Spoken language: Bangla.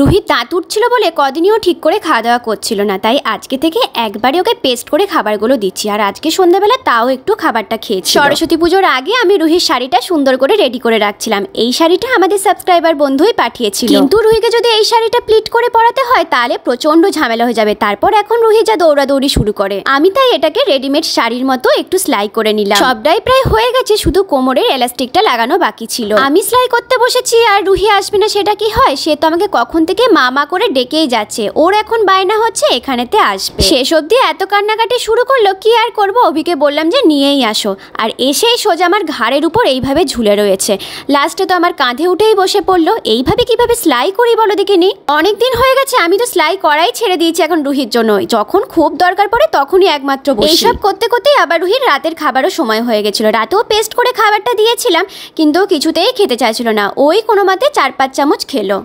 রুহি দাঁত উঠছিল বলে কদিনই ও ঠিক করে খাওয়া দাওয়া করছিল না তাই আজকে থেকে একবারে ওকে পেস্ট করে খাবারগুলো দিচ্ছি আর আজকে সন্ধ্যাবেলা তাও একটু খাবারটা খেয়েছি সরস্বতী পুজোর আগে আমি রুহির শাড়িটা সুন্দর করে রেডি করে রাখছিলাম এই শাড়িটা আমাদের সাবস্ক্রাইবার বন্ধুই পাঠিয়েছিল কিন্তু রুহিকে যদি এই শাড়িটা প্লিট করে পরাতে হয় তাহলে প্রচন্ড ঝামেলা হয়ে যাবে তারপর এখন রুহি যা দৌড়াদৌড়ি শুরু করে আমি তাই এটাকে রেডিমেড শাড়ির মতো একটু সেলাই করে নিলাম সবটাই প্রায় হয়ে গেছে শুধু কোমরের এলাস্টিকটা লাগানো বাকি ছিল আমি সেলাই করতে বসেছি আর রুহি আসবে না সেটা কি হয় সে তো আমাকে কখন থেকে মামা করে ডেকেই যাচ্ছে ওর এখন বায়না হচ্ছে এখানেতে আসবে শেষ অবধি এত কান্নাকাটি শুরু করলো কি আর করব অভিকে বললাম যে নিয়েই আসো আর এসেই সোজা আমার ঘাড়ের উপর এইভাবে ঝুলে রয়েছে লাস্টে তো আমার কাঁধে উঠেই বসে পড়লো এইভাবে কিভাবে সেলাই করি বলো দেখিনি অনেক দিন হয়ে গেছে আমি তো সেলাই করাই ছেড়ে দিয়েছি এখন রুহির জন্য যখন খুব দরকার পড়ে তখনই একমাত্র এইসব করতে করতেই আবার রুহির রাতের খাবারও সময় হয়ে গেছিল রাতেও পেস্ট করে খাবারটা দিয়েছিলাম কিন্তু কিছুতেই খেতে চাইছিল না ওই কোনো মতে চার পাঁচ চামচ খেলো